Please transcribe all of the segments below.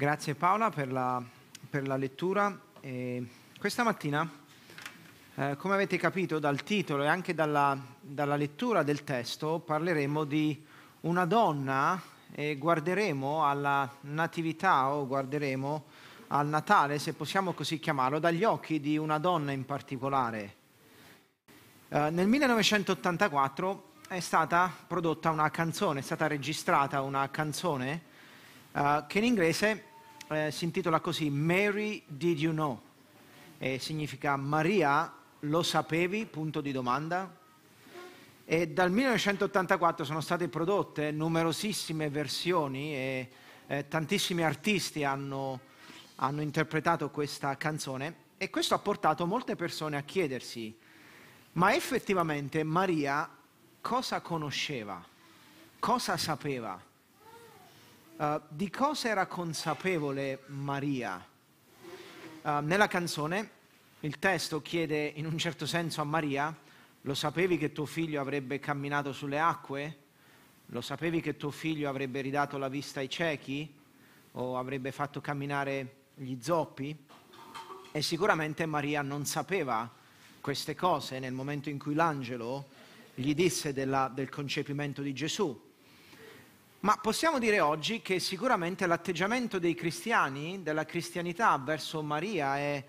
Grazie Paola per la, per la lettura. E questa mattina, eh, come avete capito dal titolo e anche dalla, dalla, lettura del testo, parleremo di una donna e guarderemo alla Natività o guarderemo al Natale, se possiamo così chiamarlo, dagli occhi di una donna in particolare. Eh, nel 1984 è stata prodotta una canzone, è stata registrata una canzone Uh, che in inglese eh, si intitola così Mary Did You Know? E significa Maria lo sapevi? Punto di domanda. E dal 1984 sono state prodotte numerosissime versioni e eh, tantissimi artisti hanno, hanno interpretato questa canzone e questo ha portato molte persone a chiedersi, ma effettivamente Maria cosa conosceva? Cosa sapeva? Eh, di cosa era consapevole Maria? Uh, nella canzone il testo chiede in un certo senso a Maria, lo sapevi che tuo figlio avrebbe camminato sulle acque? Lo sapevi che tuo figlio avrebbe ridato la vista ai ciechi? O avrebbe fatto camminare gli zoppi? E sicuramente Maria non sapeva queste cose nel momento in cui l'angelo gli disse della, del concepimento di Gesù. Ma possiamo dire oggi che sicuramente l'atteggiamento dei cristiani, della cristianità verso Maria è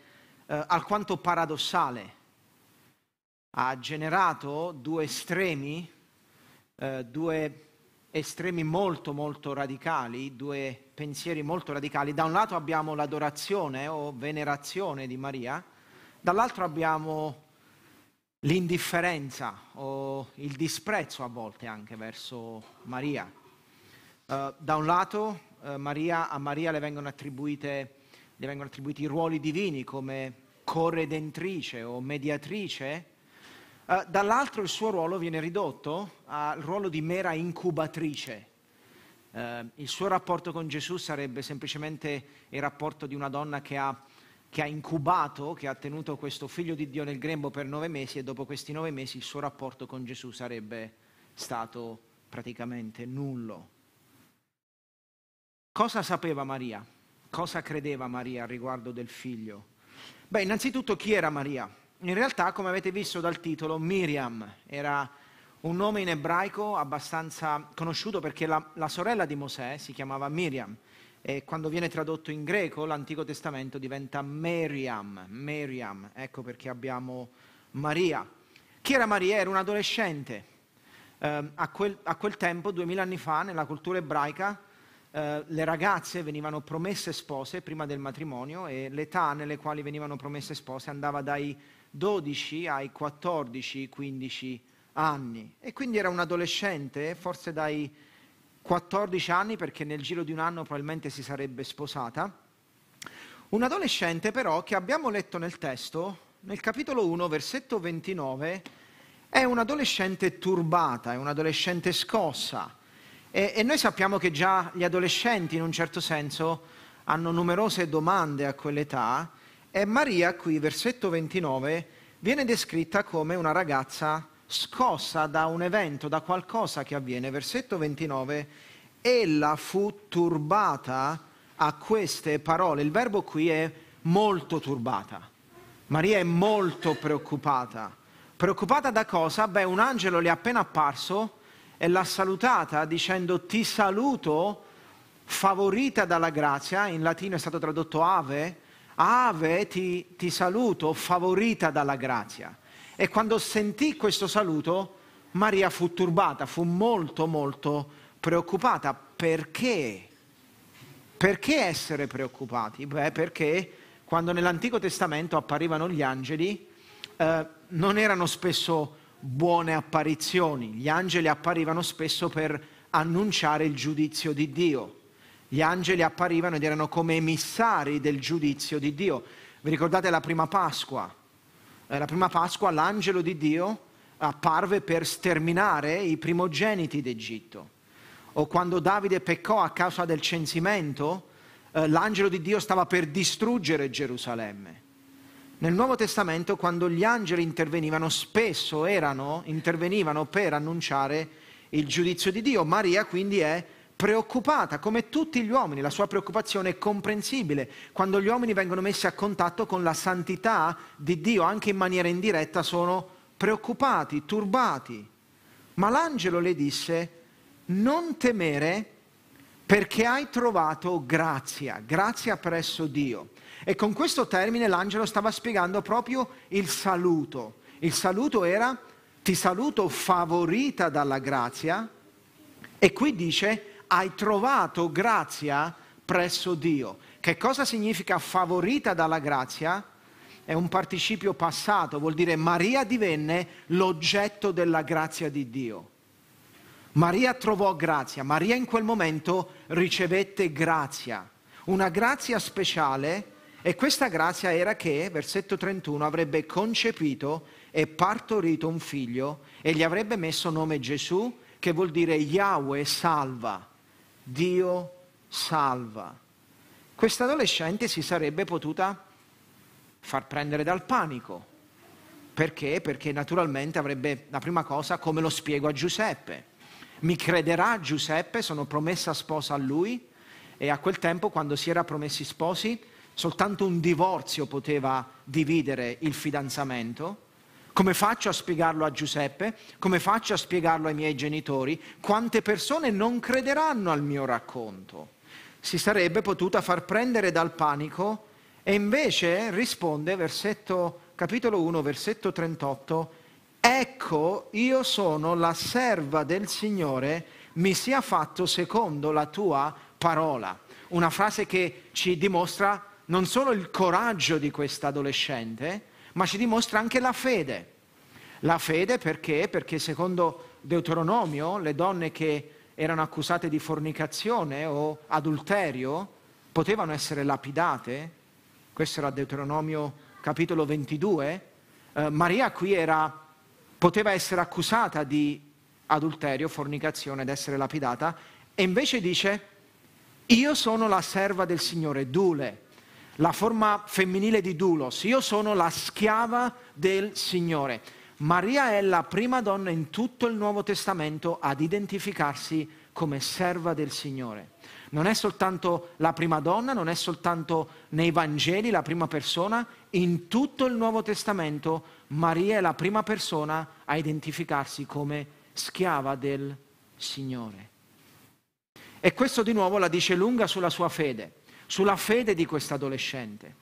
eh, alquanto paradossale. Ha generato due estremi, eh, due estremi molto molto radicali, due pensieri molto radicali. Da un lato abbiamo l'adorazione o venerazione di Maria, dall'altro abbiamo l'indifferenza o il disprezzo a volte anche verso Maria. Eh, da un lato uh, Maria, a Maria le vengono, attribuite, le vengono attribuiti ruoli divini come corredentrice o mediatrice, uh, dall'altro il suo ruolo viene ridotto al ruolo di mera incubatrice. il suo rapporto con Gesù sarebbe semplicemente il rapporto di una donna che ha che ha incubato, che ha tenuto questo figlio di Dio nel grembo per nove mesi e dopo questi nove mesi il suo rapporto con Gesù sarebbe stato praticamente nullo. Cosa sapeva Maria? Cosa credeva Maria riguardo del figlio? Beh, innanzitutto chi era Maria? In realtà, come avete visto dal titolo, Miriam era un nome in ebraico abbastanza conosciuto perché la, la sorella di Mosè si chiamava Miriam e quando viene tradotto in greco l'Antico Testamento diventa Meriam, Meriam, ecco perché abbiamo Maria. Chi era Maria? Era un adolescente. Eh, a, quel, a quel tempo, duemila anni fa, nella cultura ebraica, eh, le ragazze venivano promesse spose prima del matrimonio e l'età nelle quali venivano promesse spose andava dai 12 ai 14-15 anni. E quindi era un adolescente, forse dai 14 anni, perché nel giro di un anno probabilmente si sarebbe sposata. Un adolescente però che abbiamo letto nel testo, nel capitolo 1, versetto 29, è un adolescente turbata, è un adolescente scossa e, e noi sappiamo che già gli adolescenti, in un certo senso, hanno numerose domande a quell'età e Maria qui, versetto 29, viene descritta come una ragazza scossa da un evento, da qualcosa che avviene. Versetto 29, ella fu turbata a queste parole. Il verbo qui è molto turbata. Maria è molto preoccupata. Preoccupata da cosa? Beh, un angelo le è appena apparso e l'ha salutata dicendo ti saluto favorita dalla grazia, in latino è stato tradotto ave, ave ti, ti saluto favorita dalla grazia. E quando sentì questo saluto Maria fu turbata, fu molto molto preoccupata. Perché? Perché essere preoccupati? Beh, perché quando nell'Antico Testamento apparivano gli angeli, eh, non erano spesso buone apparizioni. Gli angeli apparivano spesso per annunciare il giudizio di Dio. Gli angeli apparivano ed erano come emissari del giudizio di Dio. Vi ricordate la prima Pasqua? Eh, la prima Pasqua l'angelo di Dio apparve per sterminare i primogeniti d'Egitto. O quando Davide peccò a causa del censimento, eh, l'angelo di Dio stava per distruggere Gerusalemme. Nel Nuovo Testamento, quando gli angeli intervenivano, spesso erano, intervenivano per annunciare il giudizio di Dio. Maria quindi è preoccupata, come tutti gli uomini, la sua preoccupazione è comprensibile quando gli uomini vengono messi a contatto con la santità di Dio, anche in maniera indiretta, sono preoccupati, turbati. Ma l'angelo le disse, non temere perché hai trovato grazia, grazia presso Dio. E con questo termine l'angelo stava spiegando proprio il saluto. Il saluto era ti saluto favorita dalla grazia e qui dice hai trovato grazia presso Dio. Che cosa significa favorita dalla grazia? È un participio passato, vuol dire Maria divenne l'oggetto della grazia di Dio. Maria trovò grazia, Maria in quel momento ricevette grazia, una grazia speciale e questa grazia era che, versetto 31, avrebbe concepito e partorito un figlio e gli avrebbe messo nome Gesù, che vuol dire Yahweh salva, Dio salva. Questa adolescente si sarebbe potuta far prendere dal panico. Perché? Perché naturalmente avrebbe la prima cosa, come lo spiego a Giuseppe. Mi crederà Giuseppe, sono promessa sposa a lui e a quel tempo quando si era promessi sposi soltanto un divorzio poteva dividere il fidanzamento, come faccio a spiegarlo a Giuseppe? Come faccio a spiegarlo ai miei genitori? Quante persone non crederanno al mio racconto? Si sarebbe potuta far prendere dal panico e invece risponde versetto, capitolo 1, versetto 38, ecco io sono la serva del Signore, mi sia fatto secondo la tua parola. Una frase che ci dimostra non solo il coraggio di questa adolescente, ma ci dimostra anche la fede. La fede perché? Perché secondo Deuteronomio le donne che erano accusate di fornicazione o adulterio potevano essere lapidate, questo era Deuteronomio capitolo 22, eh, Maria qui era, poteva essere accusata di adulterio, fornicazione ed essere lapidata e invece dice io sono la serva del Signore, Dule, la forma femminile di Dulos, io sono la schiava del Signore. Maria è la prima donna in tutto il Nuovo Testamento ad identificarsi come serva del Signore. Non è soltanto la prima donna, non è soltanto nei Vangeli la prima persona, in tutto il Nuovo Testamento Maria è la prima persona a identificarsi come schiava del Signore. E questo di nuovo la dice lunga sulla sua fede sulla fede di questa adolescente.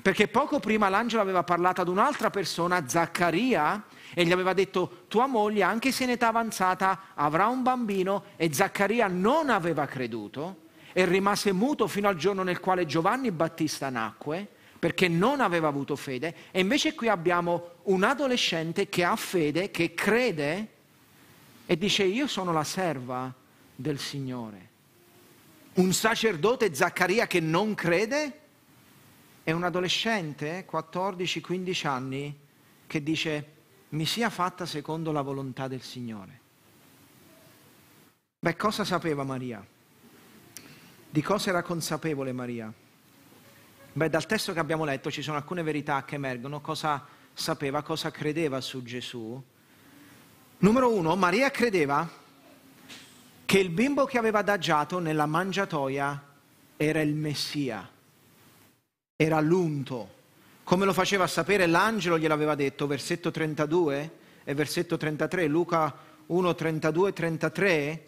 Perché poco prima l'angelo aveva parlato ad un'altra persona, Zaccaria, e gli aveva detto, tua moglie, anche se in età avanzata, avrà un bambino, e Zaccaria non aveva creduto e rimase muto fino al giorno nel quale Giovanni Battista nacque, perché non aveva avuto fede, e invece qui abbiamo un adolescente che ha fede, che crede e dice io sono la serva del Signore. Un sacerdote Zaccaria che non crede? È un adolescente, 14-15 eh, anni, che dice mi sia fatta secondo la volontà del Signore. Beh, cosa sapeva Maria? Di cosa era consapevole Maria? Beh, dal testo che abbiamo letto ci sono alcune verità che emergono, cosa sapeva, cosa credeva su Gesù. Numero uno, Maria credeva che il bimbo che aveva adagiato nella mangiatoia era il Messia, era l'unto. Come lo faceva sapere l'angelo gliel'aveva detto, versetto 32 e versetto 33, Luca 1, 32 e 33,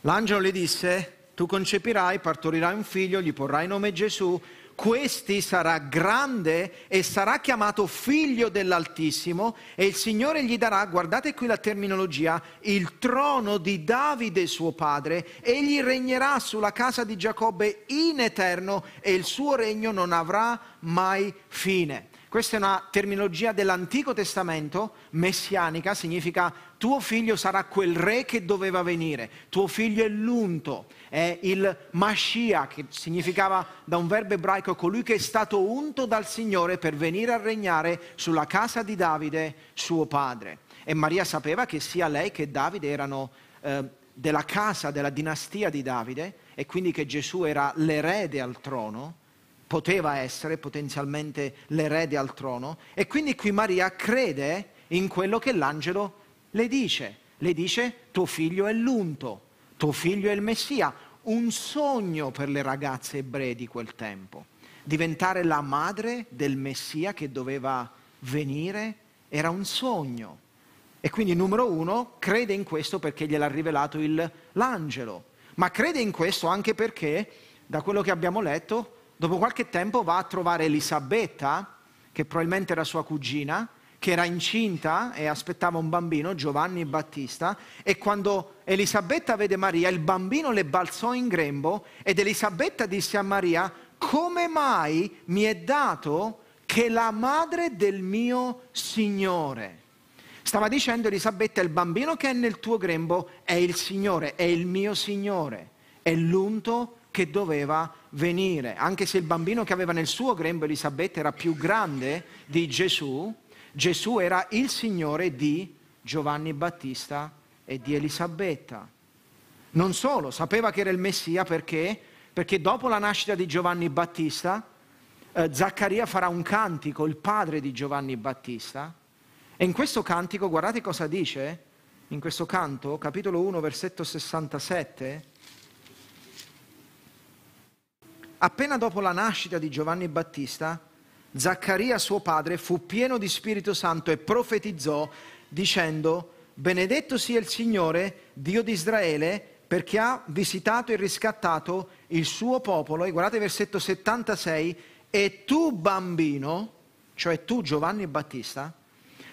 l'angelo le disse, tu concepirai, partorirai un figlio, gli porrai nome Gesù, questi sarà grande e sarà chiamato figlio dell'Altissimo e il Signore gli darà, guardate qui la terminologia, il trono di Davide suo padre, egli regnerà sulla casa di Giacobbe in eterno e il suo regno non avrà mai fine. Questa è una terminologia dell'Antico Testamento, messianica, significa tuo figlio sarà quel re che doveva venire, tuo figlio è l'unto, è il Mashiach, che significava da un verbo ebraico colui che è stato unto dal Signore per venire a regnare sulla casa di Davide, suo padre. E Maria sapeva che sia lei che Davide erano eh, della casa, della dinastia di Davide e quindi che Gesù era l'erede al trono poteva essere potenzialmente l'erede al trono e quindi qui Maria crede in quello che l'angelo le dice. Le dice tuo figlio è l'unto, tuo figlio è il Messia, un sogno per le ragazze ebree di quel tempo. Diventare la madre del Messia che doveva venire era un sogno. E quindi numero uno crede in questo perché gliel'ha rivelato il, l'angelo, ma crede in questo anche perché, da quello che abbiamo letto, dopo qualche tempo va a trovare Elisabetta, che probabilmente era sua cugina, che era incinta e aspettava un bambino, Giovanni Battista, e quando Elisabetta vede Maria, il bambino le balzò in grembo ed Elisabetta disse a Maria, come mai mi è dato che la madre del mio Signore? Stava dicendo Elisabetta, il bambino che è nel tuo grembo è il Signore, è il mio Signore, è l'unto che doveva venire. Anche se il bambino che aveva nel suo grembo Elisabetta era più grande di Gesù, Gesù era il Signore di Giovanni Battista e di Elisabetta. Non solo, sapeva che era il Messia perché? Perché dopo la nascita di Giovanni Battista, eh, Zaccaria farà un cantico, il padre di Giovanni Battista, e in questo cantico, guardate cosa dice, in questo canto, capitolo 1, versetto 67, Appena dopo la nascita di Giovanni Battista, Zaccaria suo padre fu pieno di Spirito Santo e profetizzò dicendo, benedetto sia il Signore, Dio di Israele, perché ha visitato e riscattato il suo popolo. E guardate versetto 76, e tu bambino, cioè tu Giovanni Battista,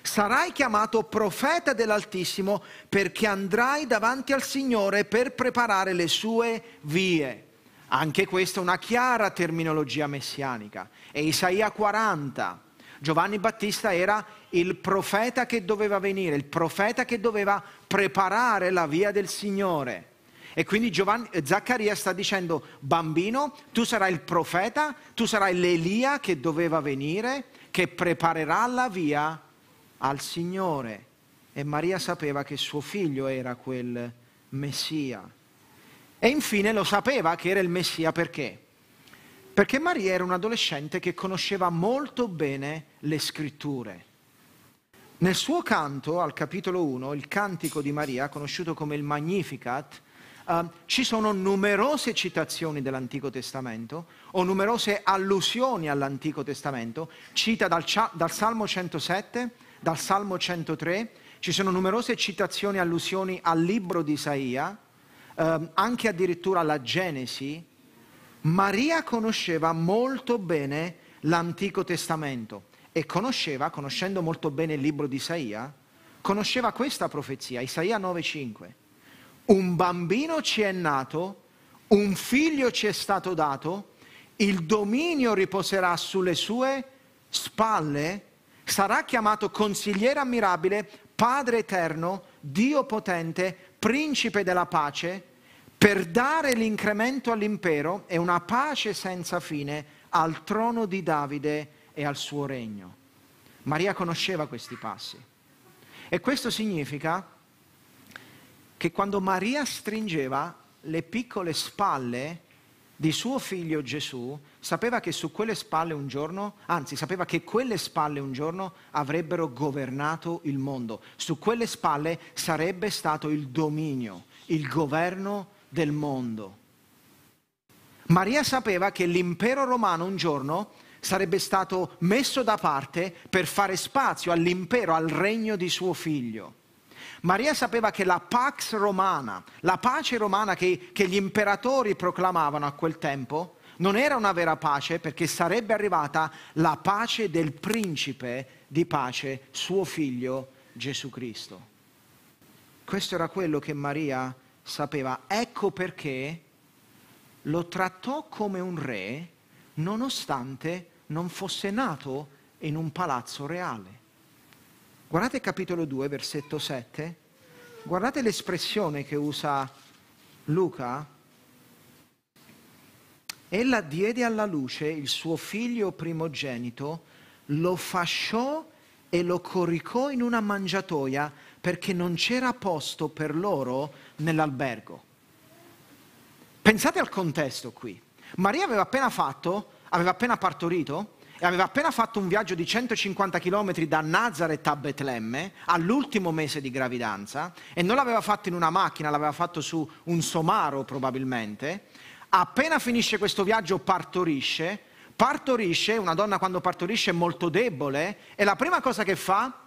sarai chiamato profeta dell'Altissimo perché andrai davanti al Signore per preparare le sue vie anche questa è una chiara terminologia messianica. È Isaia 40, Giovanni Battista era il profeta che doveva venire, il profeta che doveva preparare la via del Signore. E quindi Giovanni, eh, Zaccaria sta dicendo, bambino, tu sarai il profeta, tu sarai l'Elia che doveva venire, che preparerà la via al Signore. E Maria sapeva che suo figlio era quel Messia. E infine lo sapeva che era il Messia perché? Perché Maria era un'adolescente che conosceva molto bene le scritture. Nel suo canto, al capitolo 1, il cantico di Maria, conosciuto come il Magnificat, Uh, ci sono numerose citazioni dell'Antico Testamento o numerose allusioni all'Antico Testamento, cita dal, dal, Salmo 107, dal Salmo 103, ci sono numerose citazioni, e allusioni al libro di Isaia, ehm, anche addirittura la Genesi, Maria conosceva molto bene l'Antico Testamento e conosceva, conoscendo molto bene il libro di Isaia, conosceva questa profezia, Isaia 9:5. Un bambino ci è nato, un figlio ci è stato dato, il dominio riposerà sulle sue spalle, sarà chiamato consigliere ammirabile, Padre eterno, Dio potente, principe della pace, per dare l'incremento all'impero e una pace senza fine al trono di Davide e al suo regno. Maria conosceva questi passi. E questo significa che quando Maria stringeva le piccole spalle di suo figlio Gesù, sapeva che su quelle spalle un giorno, anzi sapeva che quelle spalle un giorno avrebbero governato il mondo, su quelle spalle sarebbe stato il dominio, il governo del mondo. Maria sapeva che l'impero romano un giorno sarebbe stato messo da parte per fare spazio all'impero, al regno di suo figlio. Maria sapeva che la pax romana, la pace romana che, che gli imperatori proclamavano a quel tempo, non era una vera pace perché sarebbe arrivata la pace del principe di pace, suo figlio Gesù Cristo. Questo era quello che Maria sapeva. Ecco perché lo trattò come un re nonostante non fosse nato in un palazzo reale. Guardate capitolo 2, versetto 7. Guardate l'espressione che usa Luca Ella diede alla luce il suo figlio primogenito, lo fasciò e lo coricò in una mangiatoia perché non c'era posto per loro nell'albergo. Pensate al contesto qui. Maria aveva appena fatto, aveva appena partorito e aveva appena fatto un viaggio di 150 km da Nazareth a Betlemme all'ultimo mese di gravidanza e non l'aveva fatto in una macchina, l'aveva fatto su un somaro probabilmente Appena finisce questo viaggio partorisce, partorisce, una donna quando partorisce è molto debole e la prima cosa che fa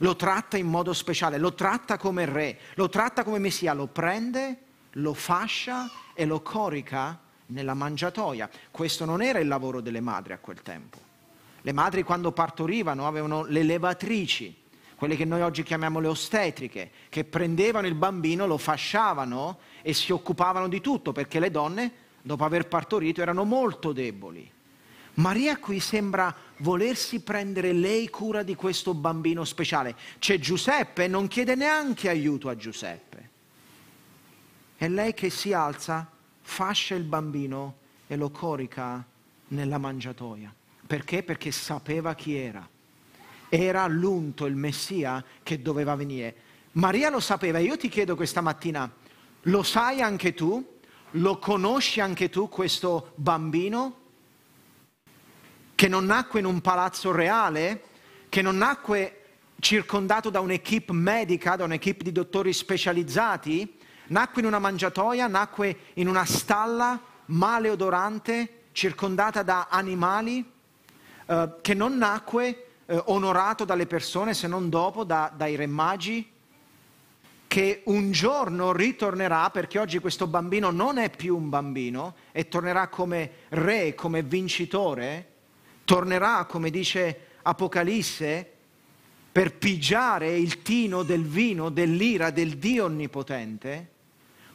lo tratta in modo speciale, lo tratta come re, lo tratta come messia, lo prende, lo fascia e lo corica nella mangiatoia. Questo non era il lavoro delle madri a quel tempo. Le madri quando partorivano avevano le levatrici, quelle che noi oggi chiamiamo le ostetriche, che prendevano il bambino, lo fasciavano e si occupavano di tutto, perché le donne, dopo aver partorito, erano molto deboli. Maria qui sembra volersi prendere lei cura di questo bambino speciale. C'è Giuseppe, non chiede neanche aiuto a Giuseppe. È lei che si alza, fascia il bambino e lo corica nella mangiatoia. Perché? Perché sapeva chi era era l'unto, il Messia che doveva venire. Maria lo sapeva. Io ti chiedo questa mattina, lo sai anche tu? Lo conosci anche tu questo bambino? Che non nacque in un palazzo reale? Che non nacque circondato da un'equipe medica, da un'equipe di dottori specializzati? Nacque in una mangiatoia, nacque in una stalla maleodorante, circondata da animali? Eh, che non nacque eh, onorato dalle persone se non dopo da, dai re magi, che un giorno ritornerà perché oggi questo bambino non è più un bambino e tornerà come re, come vincitore, tornerà come dice Apocalisse per pigiare il tino del vino dell'ira del Dio onnipotente.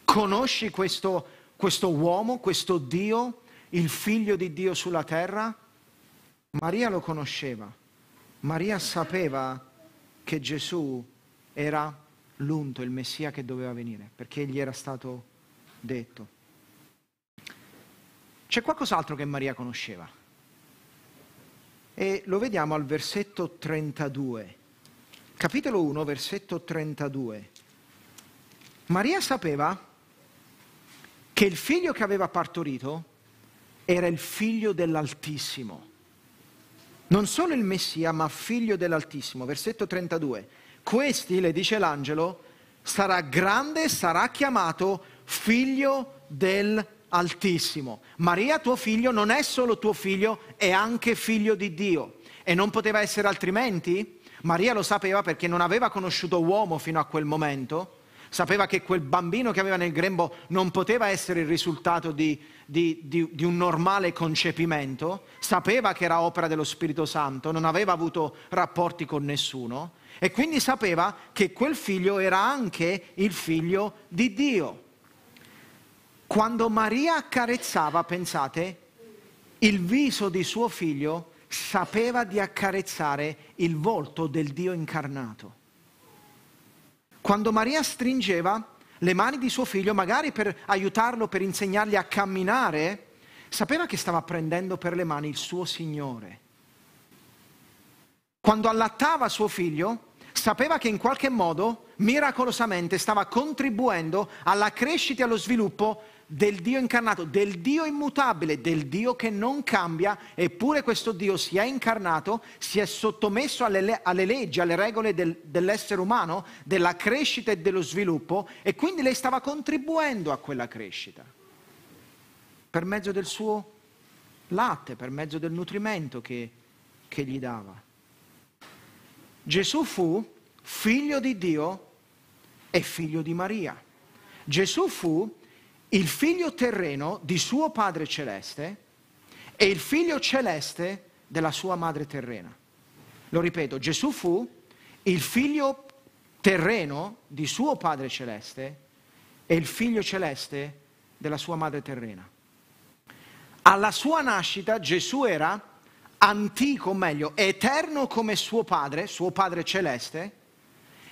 Conosci questo, questo uomo, questo Dio, il figlio di Dio sulla terra? Maria lo conosceva. Maria sapeva che Gesù era l'unto, il Messia che doveva venire, perché gli era stato detto. C'è qualcos'altro che Maria conosceva e lo vediamo al versetto 32, capitolo 1, versetto 32. Maria sapeva che il figlio che aveva partorito era il figlio dell'Altissimo non solo il Messia, ma figlio dell'Altissimo. Versetto 32. Questi, le dice l'angelo, sarà grande, e sarà chiamato figlio dell'Altissimo. Maria, tuo figlio, non è solo tuo figlio, è anche figlio di Dio. E non poteva essere altrimenti? Maria lo sapeva perché non aveva conosciuto uomo fino a quel momento sapeva che quel bambino che aveva nel grembo non poteva essere il risultato di, di, di, di, un normale concepimento, sapeva che era opera dello Spirito Santo, non aveva avuto rapporti con nessuno e quindi sapeva che quel figlio era anche il figlio di Dio. Quando Maria accarezzava, pensate, il viso di suo figlio, sapeva di accarezzare il volto del Dio incarnato. Quando Maria stringeva le mani di suo figlio, magari per aiutarlo, per insegnargli a camminare, sapeva che stava prendendo per le mani il suo Signore. Quando allattava suo figlio, sapeva che in qualche modo, miracolosamente, stava contribuendo alla crescita e allo sviluppo del Dio incarnato, del Dio immutabile, del Dio che non cambia, eppure questo Dio si è incarnato, si è sottomesso alle, alle leggi, alle regole del, dell'essere umano, della crescita e dello sviluppo, e quindi lei stava contribuendo a quella crescita, per mezzo del suo latte, per mezzo del nutrimento che, che gli dava. Gesù fu figlio di Dio e figlio di Maria. Gesù fu il figlio terreno di suo padre celeste e il figlio celeste della sua madre terrena. Lo ripeto, Gesù fu il figlio terreno di suo padre celeste e il figlio celeste della sua madre terrena. Alla sua nascita Gesù era antico, meglio, eterno come suo padre, suo padre celeste,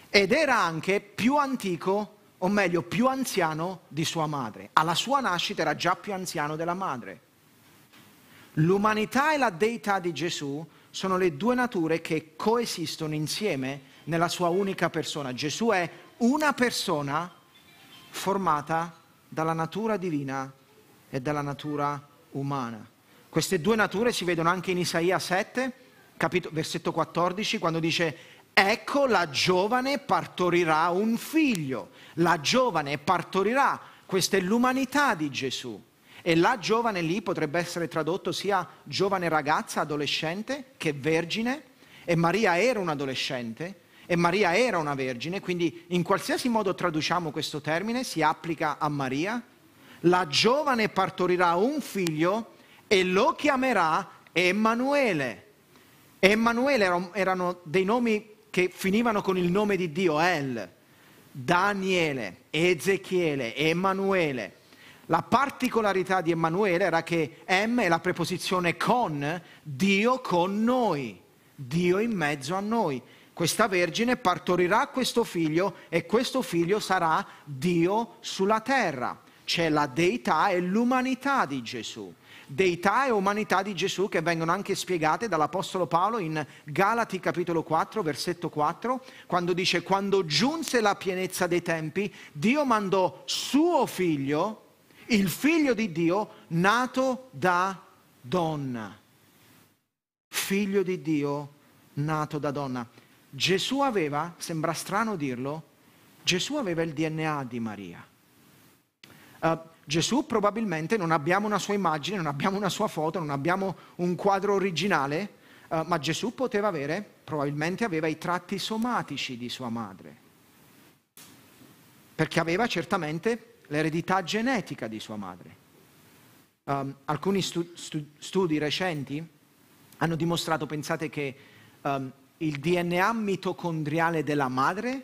ed era anche più antico o meglio più anziano di sua madre. Alla sua nascita era già più anziano della madre. L'umanità e la deità di Gesù sono le due nature che coesistono insieme nella sua unica persona. Gesù è una persona formata dalla natura divina e dalla natura umana. Queste due nature si vedono anche in Isaia 7, capito, versetto 14, quando dice ecco la giovane partorirà un figlio, la giovane partorirà, questa è l'umanità di Gesù. E la giovane lì potrebbe essere tradotto sia giovane ragazza, adolescente, che vergine. E Maria era un adolescente, e Maria era una vergine, quindi in qualsiasi modo traduciamo questo termine, si applica a Maria. La giovane partorirà un figlio e lo chiamerà Emanuele. Emanuele erano dei nomi che finivano con il nome di Dio, El, Daniele, Ezechiele, Emanuele. La particolarità di Emanuele era che M è la preposizione con, Dio con noi, Dio in mezzo a noi. Questa vergine partorirà questo figlio e questo figlio sarà Dio sulla terra. C'è la deità e l'umanità di Gesù deità e umanità di Gesù che vengono anche spiegate dall'Apostolo Paolo in Galati capitolo 4, versetto 4, quando dice quando giunse la pienezza dei tempi, Dio mandò suo figlio, il figlio di Dio, nato da donna. Figlio di Dio, nato da donna. Gesù aveva, sembra strano dirlo, Gesù aveva il DNA di Maria. Uh, Gesù probabilmente non abbiamo una sua immagine, non abbiamo una sua foto, non abbiamo un quadro originale, eh, ma Gesù poteva avere, probabilmente aveva i tratti somatici di sua madre, perché aveva certamente l'eredità genetica di sua madre. Um, alcuni stu- stu- studi recenti hanno dimostrato, pensate che um, il DNA mitocondriale della madre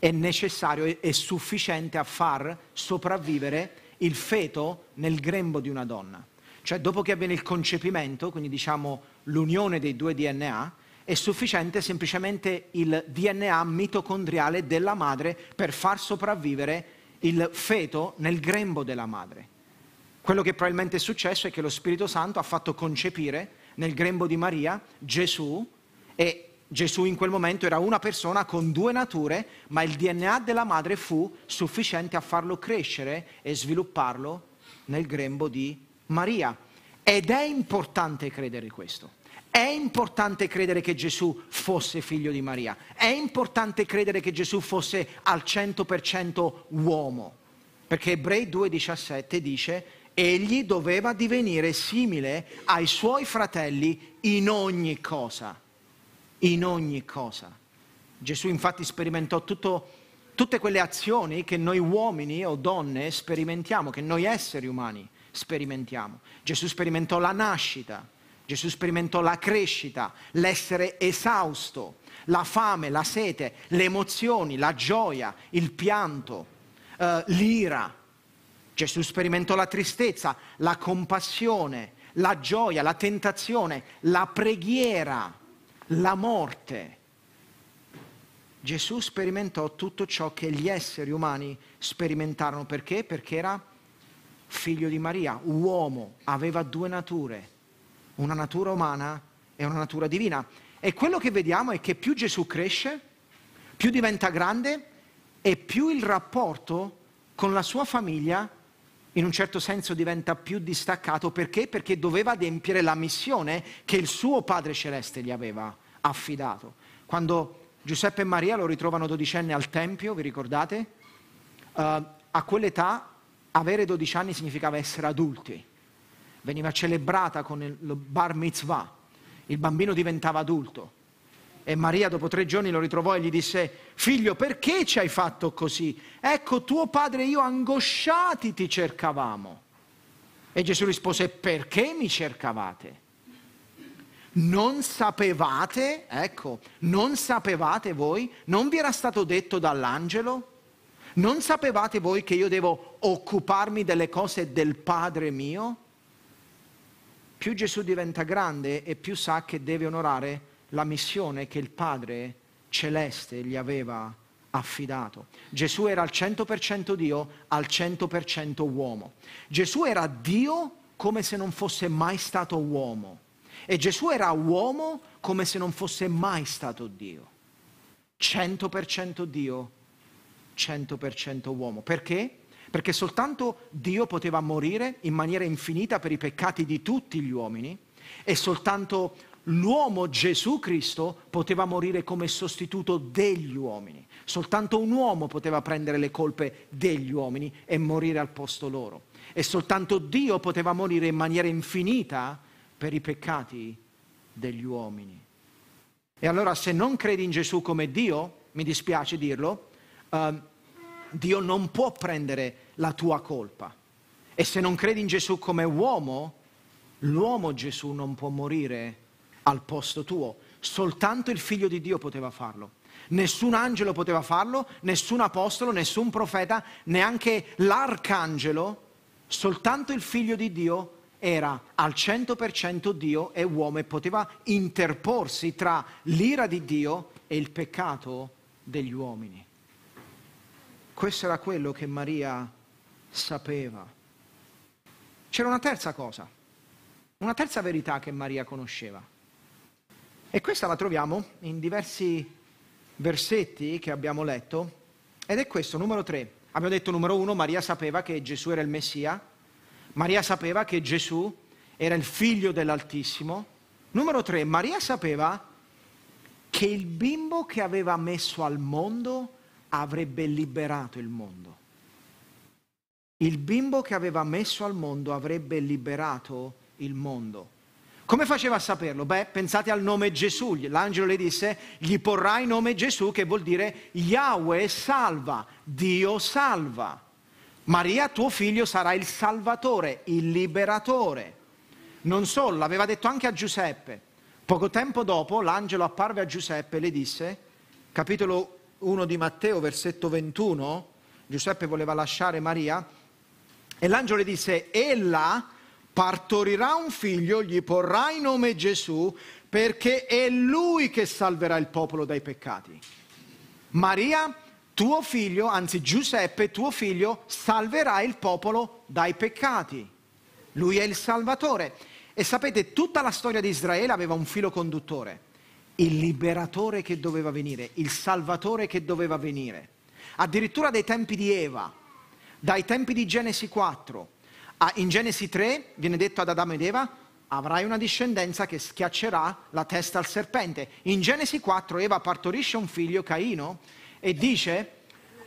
è necessario è sufficiente a far sopravvivere il feto nel grembo di una donna. Cioè dopo che avviene il concepimento, quindi diciamo l'unione dei due DNA, è sufficiente semplicemente il DNA mitocondriale della madre per far sopravvivere il feto nel grembo della madre. Quello che probabilmente è successo è che lo Spirito Santo ha fatto concepire nel grembo di Maria Gesù e Gesù in quel momento era una persona con due nature, ma il DNA della madre fu sufficiente a farlo crescere e svilupparlo nel grembo di Maria. Ed è importante credere questo. È importante credere che Gesù fosse figlio di Maria. È importante credere che Gesù fosse al 100% uomo. Perché Ebrei 2,17 dice, egli doveva divenire simile ai suoi fratelli in ogni cosa in ogni cosa. Gesù infatti sperimentò tutto, tutte quelle azioni che noi uomini o donne sperimentiamo, che noi esseri umani sperimentiamo. Gesù sperimentò la nascita, Gesù sperimentò la crescita, l'essere esausto, la fame, la sete, le emozioni, la gioia, il pianto, eh, l'ira. Gesù sperimentò la tristezza, la compassione, la gioia, la tentazione, la preghiera la morte. Gesù sperimentò tutto ciò che gli esseri umani sperimentarono. Perché? Perché era figlio di Maria, uomo, aveva due nature, una natura umana e una natura divina. E quello che vediamo è che più Gesù cresce, più diventa grande e più il rapporto con la sua famiglia in un certo senso diventa più distaccato perché? Perché doveva adempiere la missione che il suo Padre Celeste gli aveva affidato. Quando Giuseppe e Maria lo ritrovano dodicenne al Tempio, vi ricordate? Uh, a quell'età avere dodici anni significava essere adulti. Veniva celebrata con il bar mitzvah. Il bambino diventava adulto. E Maria dopo tre giorni lo ritrovò e gli disse, figlio, perché ci hai fatto così? Ecco, tuo padre e io angosciati ti cercavamo. E Gesù rispose, perché mi cercavate? Non sapevate, ecco, non sapevate voi, non vi era stato detto dall'angelo? Non sapevate voi che io devo occuparmi delle cose del Padre mio? Più Gesù diventa grande e più sa che deve onorare la missione che il Padre celeste gli aveva affidato. Gesù era al 100% Dio, al 100% uomo. Gesù era Dio come se non fosse mai stato uomo e Gesù era uomo come se non fosse mai stato Dio. 100% Dio, 100% uomo. Perché? Perché soltanto Dio poteva morire in maniera infinita per i peccati di tutti gli uomini e soltanto l'uomo Gesù Cristo poteva morire come sostituto degli uomini. Soltanto un uomo poteva prendere le colpe degli uomini e morire al posto loro. E soltanto Dio poteva morire in maniera infinita per i peccati degli uomini. E allora se non credi in Gesù come Dio, mi dispiace dirlo, uh, Dio non può prendere la tua colpa. E se non credi in Gesù come uomo, l'uomo Gesù non può morire al posto tuo. Soltanto il figlio di Dio poteva farlo. Nessun angelo poteva farlo, nessun apostolo, nessun profeta, neanche l'arcangelo. Soltanto il figlio di Dio era al 100% Dio e uomo e poteva interporsi tra l'ira di Dio e il peccato degli uomini. Questo era quello che Maria sapeva. C'era una terza cosa, una terza verità che Maria conosceva. E questa la troviamo in diversi versetti che abbiamo letto, ed è questo, numero tre. Abbiamo detto numero uno, Maria sapeva che Gesù era il Messia, Maria sapeva che Gesù era il figlio dell'Altissimo. Numero tre, Maria sapeva che il bimbo che aveva messo al mondo avrebbe liberato il mondo. Il bimbo che aveva messo al mondo avrebbe liberato il mondo. Come faceva a saperlo? Beh, pensate al nome Gesù. L'angelo le disse, gli porrai nome Gesù, che vuol dire Yahweh salva, Dio salva. Maria, tuo figlio, sarà il salvatore, il liberatore. Non solo, l'aveva detto anche a Giuseppe. Poco tempo dopo l'angelo apparve a Giuseppe e le disse, capitolo 1 di Matteo, versetto 21, Giuseppe voleva lasciare Maria, e l'angelo le disse, ella partorirà un figlio, gli porrà in nome Gesù, perché è lui che salverà il popolo dai peccati. Maria, tuo figlio, anzi Giuseppe, tuo figlio, salverà il popolo dai peccati. Lui è il Salvatore. E sapete, tutta la storia di Israele aveva un filo conduttore. Il liberatore che doveva venire, il Salvatore che doveva venire. Addirittura dai tempi di Eva, dai tempi di Genesi 4, Ah, in Genesi 3 viene detto ad Adamo ed Eva, avrai una discendenza che schiaccerà la testa al serpente. In Genesi 4 Eva partorisce un figlio, Caino, e dice,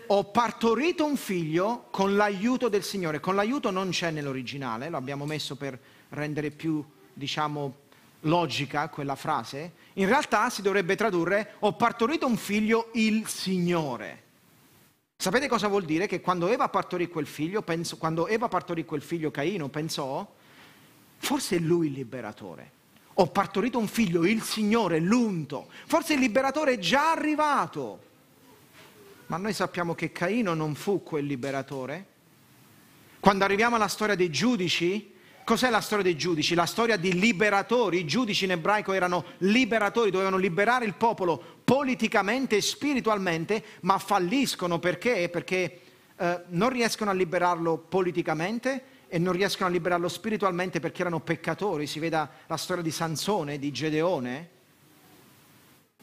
ho partorito un figlio con l'aiuto del Signore. Con l'aiuto non c'è nell'originale, lo abbiamo messo per rendere più, diciamo, logica quella frase. In realtà si dovrebbe tradurre, ho partorito un figlio il Signore. Sapete cosa vuol dire? Che quando Eva partorì quel figlio, penso, quando Eva partorì quel figlio Caino, pensò, forse è lui il liberatore. Ho partorito un figlio, il Signore, l'unto. Forse il liberatore è già arrivato. Ma noi sappiamo che Caino non fu quel liberatore. Quando arriviamo alla storia dei giudici, Cos'è la storia dei giudici? La storia di liberatori. I giudici in ebraico erano liberatori, dovevano liberare il popolo politicamente e spiritualmente, ma falliscono perché? Perché eh, non riescono a liberarlo politicamente e non riescono a liberarlo spiritualmente perché erano peccatori. Si veda la storia di Sansone, di Gedeone.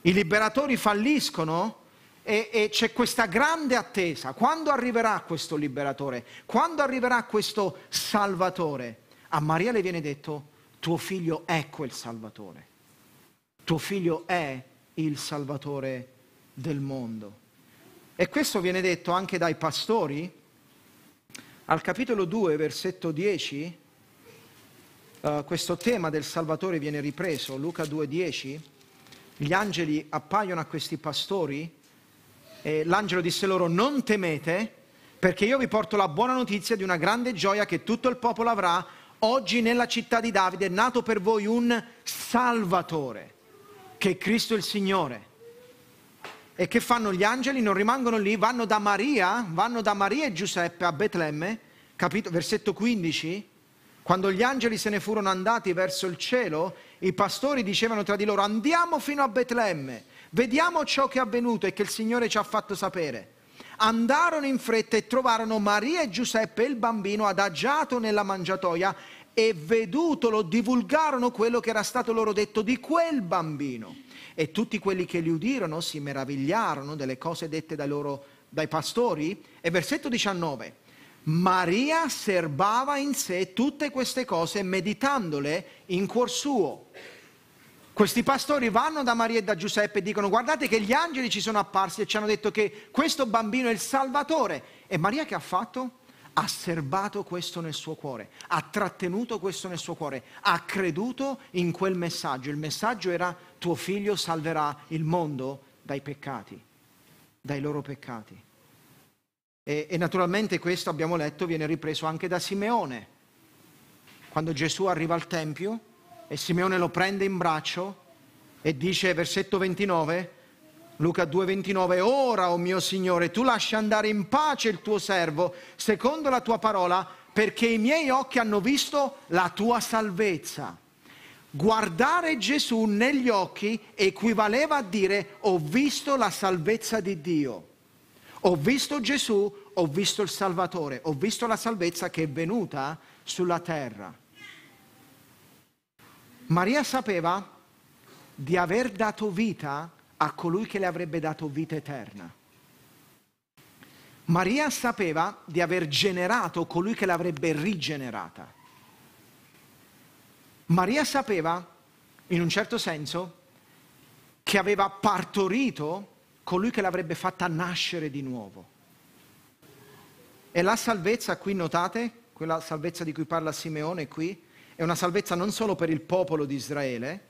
I liberatori falliscono e, e, c'è questa grande attesa. Quando arriverà questo liberatore? Quando arriverà questo salvatore? A Maria le viene detto, tuo figlio è quel Salvatore, tuo figlio è il Salvatore del mondo. E questo viene detto anche dai pastori. Al capitolo 2, versetto 10, uh, eh, questo tema del Salvatore viene ripreso, Luca 2, 10, Gli angeli appaiono a questi pastori e l'angelo disse loro, non temete, perché io vi porto la buona notizia di una grande gioia che tutto il popolo avrà oggi nella città di Davide è nato per voi un Salvatore, che è Cristo il Signore. E che fanno gli angeli? Non rimangono lì, vanno da Maria, vanno da Maria e Giuseppe a Betlemme, capito? versetto 15. Quando gli angeli se ne furono andati verso il cielo, i pastori dicevano tra di loro, andiamo fino a Betlemme, vediamo ciò che è avvenuto e che il Signore ci ha fatto sapere andarono in fretta e trovarono Maria e Giuseppe il bambino adagiato nella mangiatoia e vedutolo divulgarono quello che era stato loro detto di quel bambino. E tutti quelli che li udirono si meravigliarono delle cose dette dai, loro, dai pastori. E versetto 19. Maria serbava in sé tutte queste cose meditandole in cuor suo. Questi pastori vanno da Maria e da Giuseppe e dicono guardate che gli angeli ci sono apparsi e ci hanno detto che questo bambino è il Salvatore. E Maria che ha fatto? Ha serbato questo nel suo cuore, ha trattenuto questo nel suo cuore, ha creduto in quel messaggio. Il messaggio era tuo figlio salverà il mondo dai peccati, dai loro peccati. E, e, naturalmente questo, abbiamo letto, viene ripreso anche da Simeone. Quando Gesù arriva al Tempio, e Simeone lo prende in braccio e dice, versetto 29, Luca 2:29, ora, o oh mio Signore, tu lascia andare in pace il tuo servo, secondo la tua parola, perché i miei occhi hanno visto la tua salvezza. Guardare Gesù negli occhi equivaleva a dire ho visto la salvezza di Dio. Ho visto Gesù, ho visto il Salvatore, ho visto la salvezza che è venuta sulla terra. Maria sapeva di aver dato vita a colui che le avrebbe dato vita eterna. Maria sapeva di aver generato colui che l'avrebbe rigenerata. Maria sapeva, in un certo senso, che aveva partorito colui che l'avrebbe fatta nascere di nuovo. E la salvezza qui, notate, quella salvezza di cui parla Simeone qui, è una salvezza non solo per il popolo di Israele,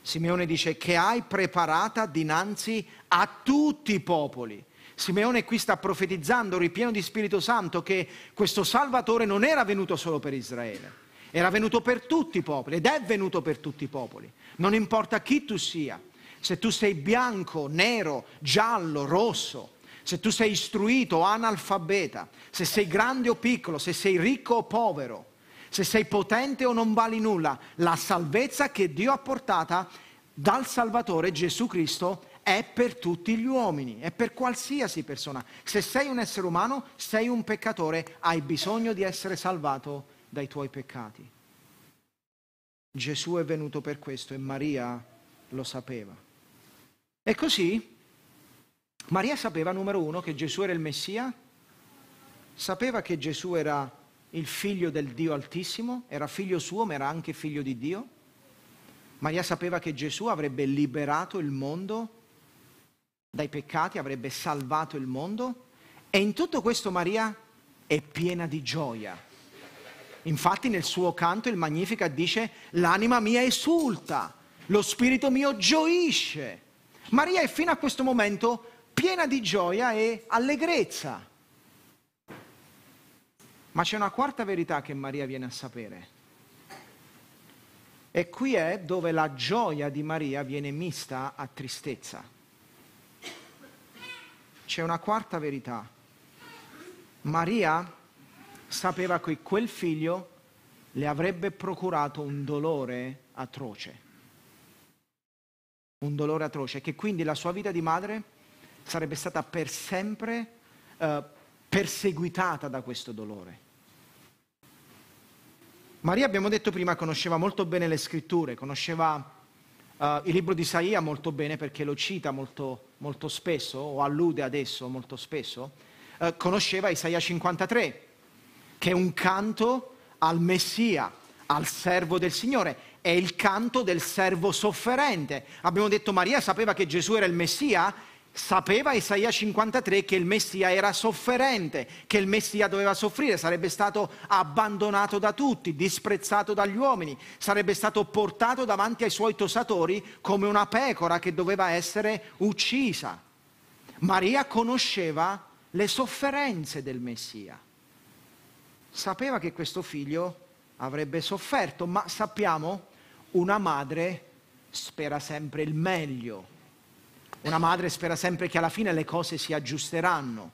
Simeone dice che hai preparata dinanzi a tutti i popoli. Simeone qui sta profetizzando, ripieno di Spirito Santo, che questo Salvatore non era venuto solo per Israele, era venuto per tutti i popoli ed è venuto per tutti i popoli. Non importa chi tu sia, se tu sei bianco, nero, giallo, rosso, se tu sei istruito o analfabeta, se sei grande o piccolo, se sei ricco o povero, se sei potente o non vali nulla, la salvezza che Dio ha portata dal Salvatore Gesù Cristo è per tutti gli uomini, è per qualsiasi persona. Se sei un essere umano, sei un peccatore, hai bisogno di essere salvato dai tuoi peccati. Gesù è venuto per questo e Maria lo sapeva. E così Maria sapeva, numero uno, che Gesù era il Messia, sapeva che Gesù era il figlio del Dio Altissimo, era figlio suo ma era anche figlio di Dio. Maria sapeva che Gesù avrebbe liberato il mondo dai peccati, avrebbe salvato il mondo e in tutto questo Maria è piena di gioia. Infatti nel suo canto il Magnifica dice l'anima mia esulta, lo spirito mio gioisce. Maria è fino a questo momento piena di gioia e allegrezza. Ma c'è una quarta verità che Maria viene a sapere. E qui è dove la gioia di Maria viene mista a tristezza. C'è una quarta verità. Maria sapeva che quel figlio le avrebbe procurato un dolore atroce. Un dolore atroce, che quindi la sua vita di madre sarebbe stata per sempre eh, perseguitata da questo dolore. Maria, abbiamo detto prima, conosceva molto bene le scritture, conosceva uh, il libro di Isaia molto bene perché lo cita molto, molto spesso, o allude adesso molto spesso, uh, conosceva Isaia 53, che è un canto al Messia, al servo del Signore, è il canto del servo sofferente. Abbiamo detto Maria sapeva che Gesù era il Messia Sapeva Isaia 53 che il Messia era sofferente, che il Messia doveva soffrire, sarebbe stato abbandonato da tutti, disprezzato dagli uomini, sarebbe stato portato davanti ai suoi tosatori come una pecora che doveva essere uccisa. Maria conosceva le sofferenze del Messia. Sapeva che questo figlio avrebbe sofferto, ma sappiamo, una madre spera sempre il meglio una madre spera sempre che alla fine le cose si aggiusteranno.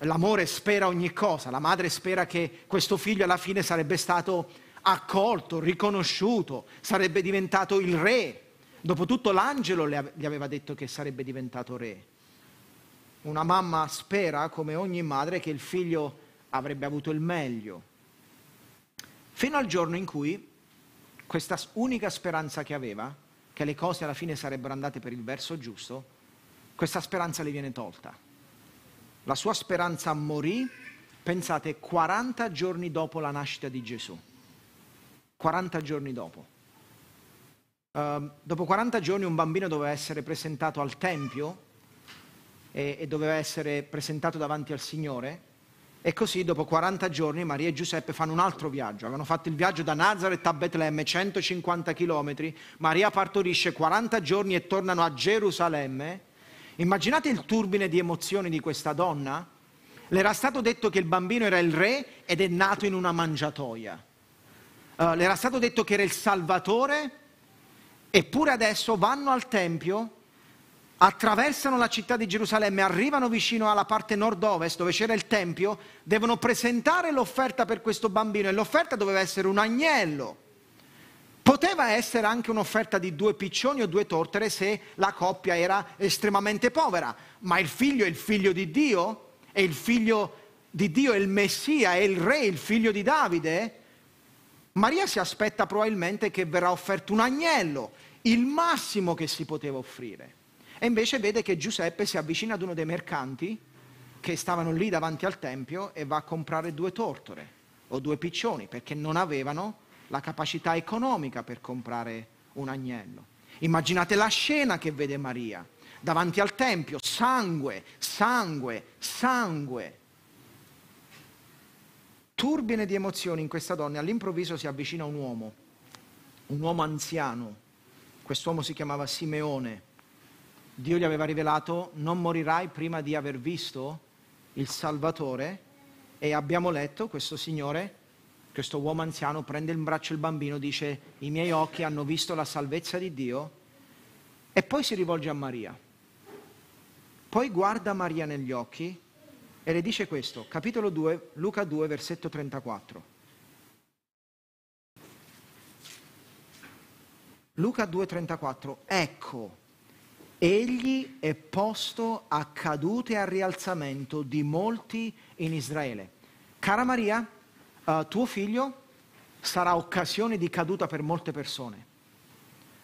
L'amore spera ogni cosa, la madre spera che questo figlio alla fine sarebbe stato accolto, riconosciuto, sarebbe diventato il re. Dopotutto l'angelo gli aveva detto che sarebbe diventato re. Una mamma spera, come ogni madre, che il figlio avrebbe avuto il meglio. Fino al giorno in cui questa unica speranza che aveva che le cose alla fine sarebbero andate per il verso giusto, questa speranza le viene tolta. La sua speranza morì, pensate, 40 giorni dopo la nascita di Gesù. 40 giorni dopo. Uh, dopo 40 giorni un bambino doveva essere presentato al Tempio e, e doveva essere presentato davanti al Signore e così dopo 40 giorni Maria e Giuseppe fanno un altro viaggio. Avevano fatto il viaggio da Nazareth a Betlemme, 150 chilometri. Maria partorisce 40 giorni e tornano a Gerusalemme. Immaginate il turbine di emozioni di questa donna. Le era stato detto che il bambino era il re ed è nato in una mangiatoia. Uh, le era stato detto che era il Salvatore, eppure adesso vanno al Tempio attraversano la città di Gerusalemme, arrivano vicino alla parte nord-ovest dove c'era il Tempio, devono presentare l'offerta per questo bambino e l'offerta doveva essere un agnello. Poteva essere anche un'offerta di due piccioni o due tortere se la coppia era estremamente povera, ma il figlio è il figlio di Dio, è il figlio di Dio, è il Messia, è il re, il figlio di Davide. Maria si aspetta probabilmente che verrà offerto un agnello, il massimo che si poteva offrire. E invece vede che Giuseppe si avvicina ad uno dei mercanti che stavano lì davanti al tempio e va a comprare due tortore o due piccioni perché non avevano la capacità economica per comprare un agnello. Immaginate la scena che vede Maria davanti al tempio, sangue, sangue, sangue. Turbine di emozioni in questa donna, all'improvviso si avvicina un uomo, un uomo anziano. Quest'uomo si chiamava Simeone Dio gli aveva rivelato non morirai prima di aver visto il Salvatore e abbiamo letto questo signore, questo uomo anziano prende in braccio il bambino, dice i miei occhi hanno visto la salvezza di Dio e poi si rivolge a Maria. Poi guarda Maria negli occhi e le dice questo, capitolo 2, Luca 2, versetto 34. Luca 2, 34. ecco, egli è posto a cadute e a rialzamento di molti in Israele. Cara Maria, uh, tuo figlio sarà occasione di caduta per molte persone.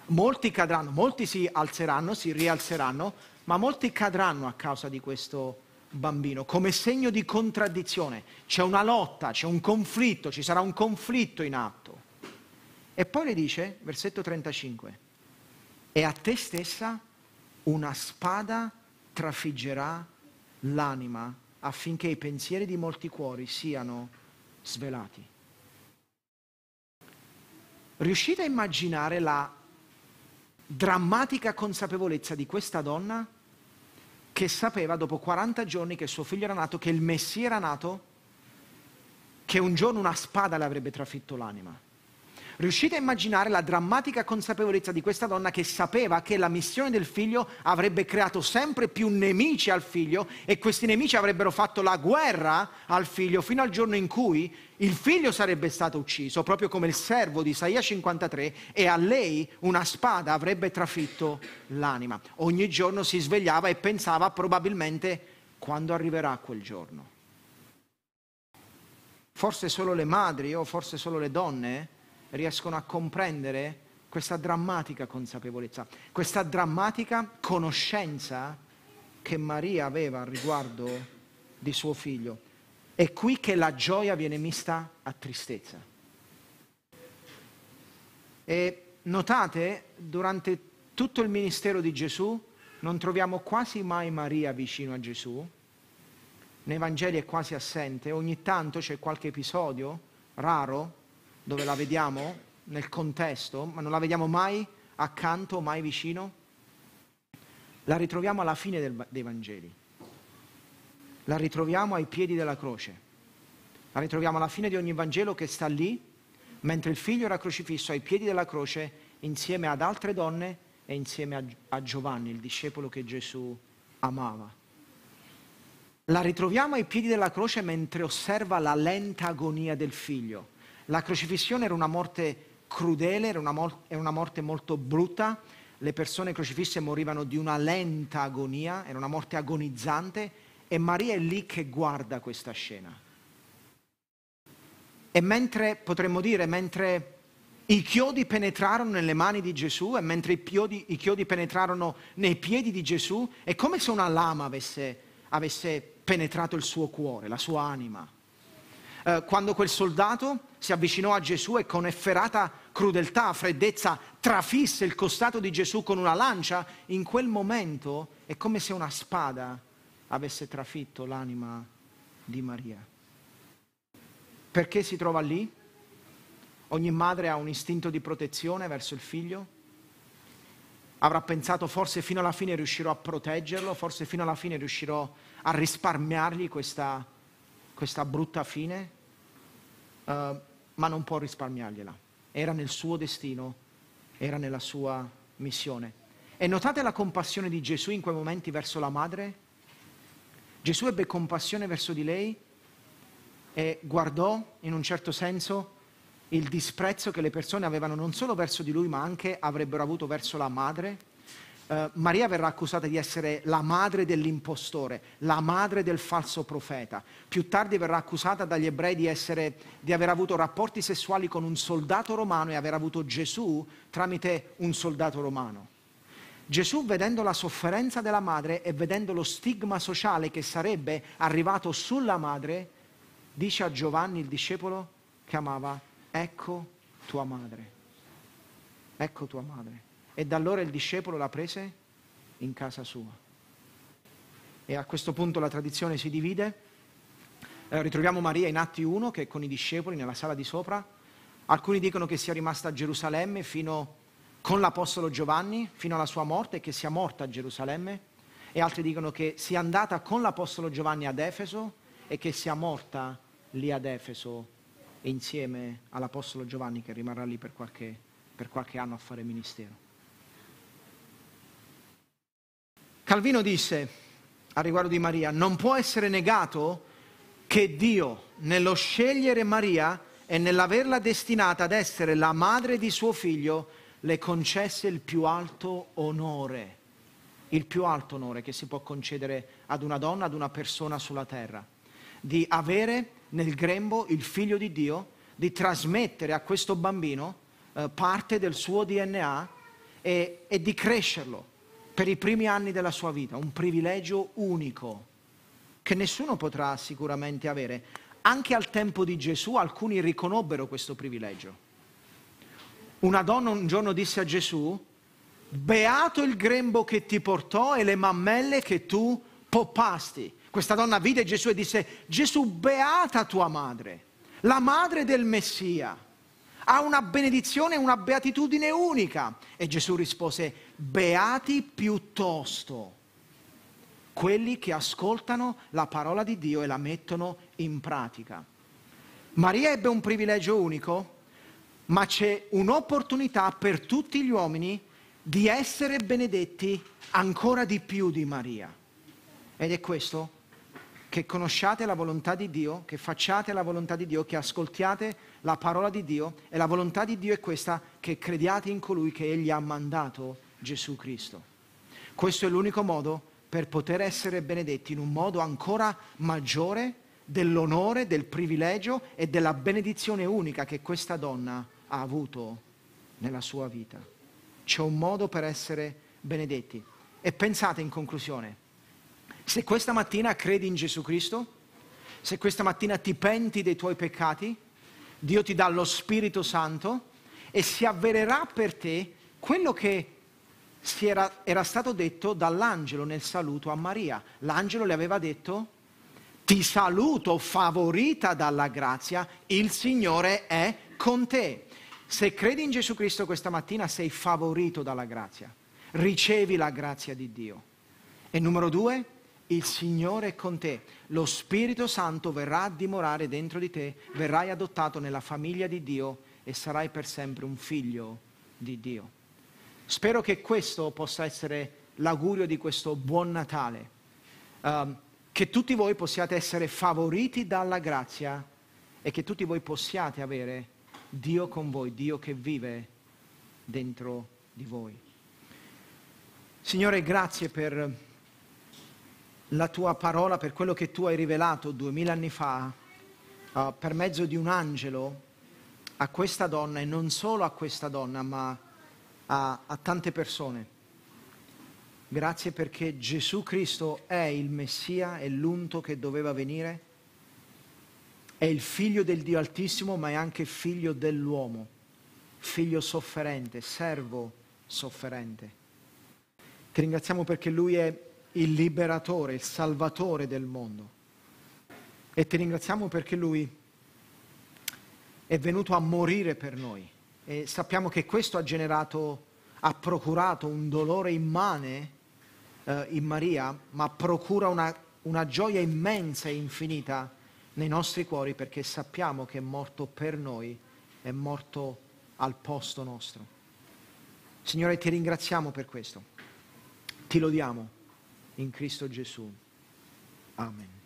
Molti cadranno, molti si alzeranno, si rialzeranno, ma molti cadranno a causa di questo bambino, come segno di contraddizione. C'è una lotta, c'è un conflitto, ci sarà un conflitto in atto. E poi le dice, versetto 35, e a te stessa una spada trafiggerà l'anima affinché i pensieri di molti cuori siano svelati. Riuscite a immaginare la drammatica consapevolezza di questa donna che sapeva dopo 40 giorni che suo figlio era nato, che il Messia era nato, che un giorno una spada le avrebbe trafitto l'anima? Riuscite a immaginare la drammatica consapevolezza di questa donna che sapeva che la missione del figlio avrebbe creato sempre più nemici al figlio e questi nemici avrebbero fatto la guerra al figlio fino al giorno in cui il figlio sarebbe stato ucciso, proprio come il servo di Isaia 53 e a lei una spada avrebbe trafitto l'anima. Ogni giorno si svegliava e pensava probabilmente quando arriverà quel giorno. Forse solo le madri o forse solo le donne riescono a comprendere questa drammatica consapevolezza, questa drammatica conoscenza che Maria aveva al riguardo di suo figlio. È qui che la gioia viene mista a tristezza. E notate, durante tutto il ministero di Gesù non troviamo quasi mai Maria vicino a Gesù, nei Vangeli è quasi assente, ogni tanto c'è qualche episodio raro dove la vediamo, nel contesto, ma non la vediamo mai accanto, mai vicino, la ritroviamo alla fine del, dei Vangeli, la ritroviamo ai piedi della croce, la ritroviamo alla fine di ogni Vangelo che sta lì, mentre il figlio era crocifisso ai piedi della croce insieme ad altre donne e insieme a, a Giovanni, il discepolo che Gesù amava. La ritroviamo ai piedi della croce mentre osserva la lenta agonia del figlio la crocifissione era una morte crudele, era una, mor- era una morte molto brutta, le persone crocifisse morivano di una lenta agonia, era una morte agonizzante e Maria è lì che guarda questa scena. E mentre, potremmo dire, mentre i chiodi penetrarono nelle mani di Gesù e mentre i, piodi, i chiodi penetrarono nei piedi di Gesù, è come se una lama avesse, avesse penetrato il suo cuore, la sua anima eh, quando quel soldato si avvicinò a Gesù e con efferata crudeltà, freddezza, trafisse il costato di Gesù con una lancia, in quel momento è come se una spada avesse trafitto l'anima di Maria. Perché si trova lì? Ogni madre ha un istinto di protezione verso il figlio. Avrà pensato forse fino alla fine riuscirò a proteggerlo, forse fino alla fine riuscirò a risparmiargli questa questa brutta fine, uh, ma non può risparmiargliela. Era nel suo destino, era nella sua missione. E notate la compassione di Gesù in quei momenti verso la madre. Gesù ebbe compassione verso di lei e guardò in un certo senso il disprezzo che le persone avevano non solo verso di lui, ma anche avrebbero avuto verso la madre eh, Maria verrà accusata di essere la madre dell'impostore, la madre del falso profeta. Più tardi verrà accusata dagli ebrei di, essere, di aver avuto rapporti sessuali con un soldato romano e aver avuto Gesù tramite un soldato romano. Gesù, vedendo la sofferenza della madre e vedendo lo stigma sociale che sarebbe arrivato sulla madre, dice a Giovanni, il discepolo che amava, ecco tua madre, ecco tua madre. E da allora il discepolo la prese in casa sua. E a questo punto la tradizione si divide. Eh, ritroviamo Maria in Atti 1 che è con i discepoli nella sala di sopra. Alcuni dicono che sia rimasta a Gerusalemme fino, con l'Apostolo Giovanni fino alla sua morte e che sia morta a Gerusalemme. E altri dicono che sia andata con l'Apostolo Giovanni ad Efeso e che sia morta lì ad Efeso insieme all'Apostolo Giovanni che rimarrà lì per qualche, per qualche anno a fare ministero. Calvino disse a riguardo di Maria, non può essere negato che Dio, nello scegliere Maria e nell'averla destinata ad essere la madre di suo figlio, le concesse il più alto onore, il più alto onore che si può concedere ad una donna, ad una persona sulla terra, di avere nel grembo il figlio di Dio, di trasmettere a questo bambino eh, parte del suo DNA e, e di crescerlo per i primi anni della sua vita, un privilegio unico che nessuno potrà sicuramente avere. Anche al tempo di Gesù alcuni riconobbero questo privilegio. Una donna un giorno disse a Gesù, beato il grembo che ti portò e le mammelle che tu poppasti. Questa donna vide Gesù e disse, Gesù, beata tua madre, la madre del Messia. Ha una benedizione, e una beatitudine unica. E Gesù rispose, beati piuttosto quelli che ascoltano la parola di Dio e la mettono in pratica. Maria ebbe un privilegio unico, ma c'è un'opportunità per tutti gli uomini di essere benedetti ancora di più di Maria. Ed è questo che conosciate la volontà di Dio, che facciate la volontà di Dio, che ascoltiate la parola di Dio e la volontà di Dio è questa, che crediate in colui che Egli ha mandato Gesù Cristo. Questo è l'unico modo per poter essere benedetti in un modo ancora maggiore dell'onore, del privilegio e della benedizione unica che questa donna ha avuto nella sua vita. C'è un modo per essere benedetti. E pensate in conclusione, se questa mattina credi in Gesù Cristo, se questa mattina ti penti dei tuoi peccati, Dio ti dà lo Spirito Santo e si avvererà per te quello che era, era stato detto dall'angelo nel saluto a Maria. L'angelo le aveva detto, ti saluto favorita dalla grazia, il Signore è con te. Se credi in Gesù Cristo questa mattina sei favorito dalla grazia, ricevi la grazia di Dio. E numero due, il Signore è con te, lo Spirito Santo verrà a dimorare dentro di te, verrai adottato nella famiglia di Dio e sarai per sempre un figlio di Dio. Spero che questo possa essere l'augurio di questo buon Natale, um, che tutti voi possiate essere favoriti dalla grazia e che tutti voi possiate avere Dio con voi, Dio che vive dentro di voi. Signore, grazie per la tua parola, per quello che tu hai rivelato duemila anni fa uh, per mezzo di un angelo a questa donna e non solo a questa donna, ma a a, a tante persone. Grazie perché Gesù Cristo è il Messia, è l'unto che doveva venire, è il figlio del Dio Altissimo, ma è anche figlio dell'uomo, figlio sofferente, servo sofferente. Ti ringraziamo perché Lui è il liberatore, il salvatore del mondo. E ti ringraziamo perché Lui è venuto a morire per noi e sappiamo che questo ha generato, ha procurato un dolore immane eh, in Maria, ma procura una, una gioia immensa e infinita nei nostri cuori perché sappiamo che è morto per noi, è morto al posto nostro. Signore, ti ringraziamo per questo. Ti lodiamo in Cristo Gesù. Amen.